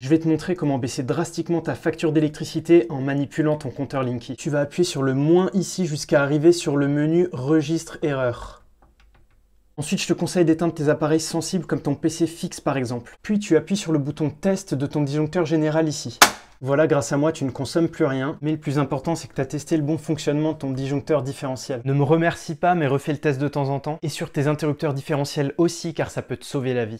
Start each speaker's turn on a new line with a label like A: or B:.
A: Je vais te montrer comment baisser drastiquement ta facture d'électricité en manipulant ton compteur Linky. Tu vas appuyer sur le moins ici jusqu'à arriver sur le menu Registre erreur. Ensuite, je te conseille d'éteindre tes appareils sensibles comme ton PC fixe par exemple. Puis tu appuies sur le bouton Test de ton disjoncteur général ici. Voilà, grâce à moi, tu ne consommes plus rien, mais le plus important, c'est que tu as testé le bon fonctionnement de ton disjoncteur différentiel. Ne me remercie pas, mais refais le test de temps en temps, et sur tes interrupteurs
B: différentiels aussi, car ça peut te sauver la vie.